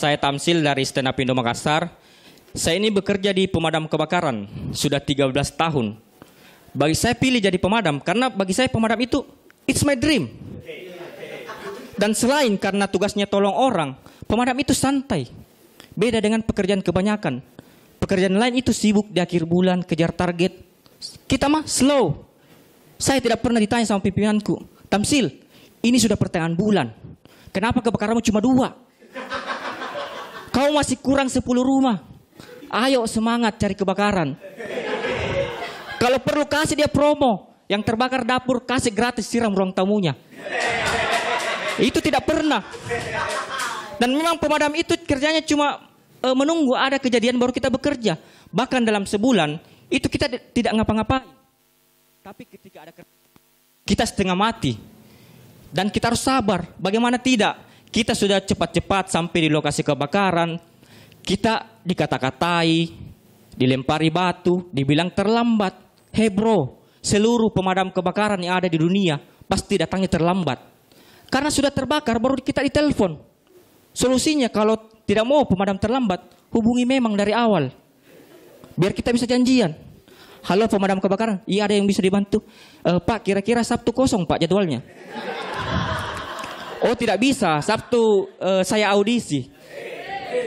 Saya Tamsil dari Stena Pindo Makassar. Saya ini bekerja di pemadam kebakaran sudah 13 tahun. Bagi saya pilih jadi pemadam karena bagi saya pemadam itu it's my dream. Dan selain karena tugasnya tolong orang, pemadam itu santai. Beda dengan pekerjaan kebanyakan. Pekerjaan lain itu sibuk di akhir bulan kejar target. Kita mah slow. Saya tidak pernah ditanya sama pimpinanku, Tamsil, ini sudah pertengahan bulan. Kenapa kebakaranmu cuma dua? Kau masih kurang 10 rumah. Ayo semangat cari kebakaran. Kalau perlu kasih dia promo. Yang terbakar dapur kasih gratis siram ruang tamunya. Itu tidak pernah. Dan memang pemadam itu kerjanya cuma uh, menunggu ada kejadian baru kita bekerja. Bahkan dalam sebulan itu kita tidak ngapa-ngapain. Tapi ketika ada kita setengah mati dan kita harus sabar. Bagaimana tidak? Kita sudah cepat-cepat sampai di lokasi kebakaran, kita dikata-katai, dilempari batu, dibilang terlambat. Hebro, seluruh pemadam kebakaran yang ada di dunia pasti datangnya terlambat. Karena sudah terbakar baru kita ditelepon. Solusinya kalau tidak mau pemadam terlambat, hubungi memang dari awal. Biar kita bisa janjian. Halo pemadam kebakaran, iya ada yang bisa dibantu. E, pak, kira-kira Sabtu kosong pak jadwalnya. Oh tidak bisa, Sabtu uh, saya audisi.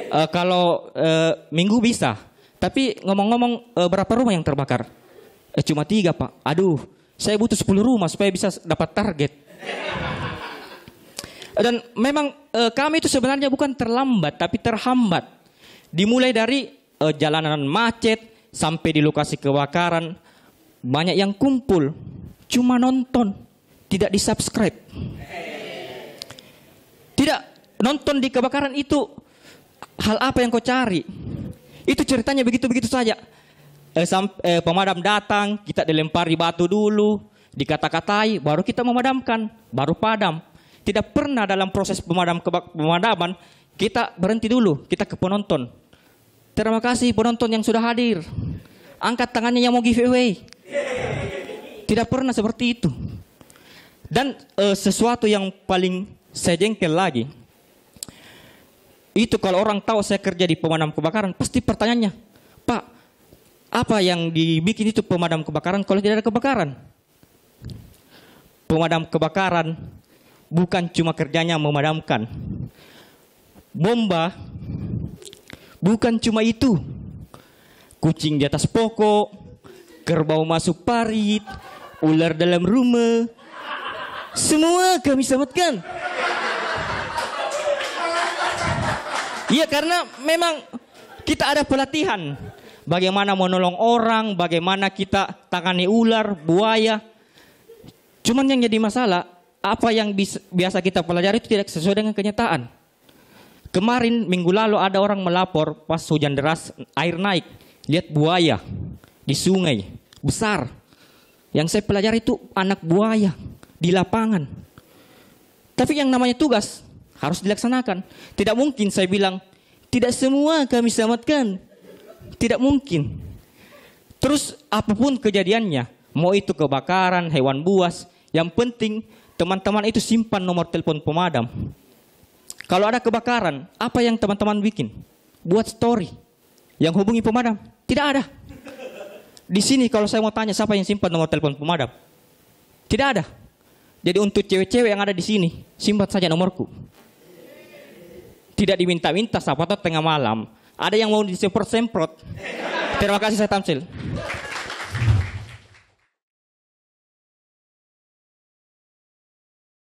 Uh, kalau uh, Minggu bisa. Tapi ngomong-ngomong uh, berapa rumah yang terbakar? Uh, cuma tiga pak. Aduh, saya butuh sepuluh rumah supaya bisa dapat target. Dan memang uh, kami itu sebenarnya bukan terlambat tapi terhambat. Dimulai dari uh, jalanan macet sampai di lokasi kebakaran banyak yang kumpul cuma nonton tidak di subscribe. Tidak nonton di kebakaran itu hal apa yang kau cari? Itu ceritanya begitu-begitu saja. Eh, sam, eh, pemadam datang, kita dilempari batu dulu, dikata-katai, baru kita memadamkan, baru padam. Tidak pernah dalam proses pemadam pemadaman kita berhenti dulu, kita ke penonton. Terima kasih penonton yang sudah hadir. Angkat tangannya yang mau giveaway. Tidak pernah seperti itu. Dan eh, sesuatu yang paling saya jengkel lagi. Itu kalau orang tahu saya kerja di pemadam kebakaran, pasti pertanyaannya, Pak, apa yang dibikin itu pemadam kebakaran kalau tidak ada kebakaran? Pemadam kebakaran bukan cuma kerjanya memadamkan. Bomba bukan cuma itu. Kucing di atas pokok, kerbau masuk parit, ular dalam rumah, semua kami selamatkan. Iya karena memang kita ada pelatihan. Bagaimana menolong orang, bagaimana kita tangani ular, buaya. Cuman yang jadi masalah, apa yang biasa kita pelajari itu tidak sesuai dengan kenyataan. Kemarin minggu lalu ada orang melapor pas hujan deras air naik, lihat buaya di sungai besar. Yang saya pelajari itu anak buaya di lapangan. Tapi yang namanya tugas harus dilaksanakan. Tidak mungkin saya bilang, tidak semua kami selamatkan. Tidak mungkin. Terus apapun kejadiannya, mau itu kebakaran, hewan buas, yang penting teman-teman itu simpan nomor telepon pemadam. Kalau ada kebakaran, apa yang teman-teman bikin? Buat story. Yang hubungi pemadam? Tidak ada. Di sini kalau saya mau tanya siapa yang simpan nomor telepon pemadam? Tidak ada. Jadi untuk cewek-cewek yang ada di sini, simpan saja nomorku. Tidak diminta-minta sapatnya tengah malam. Ada yang mau disemprot-semprot. Terima kasih saya Tamsil.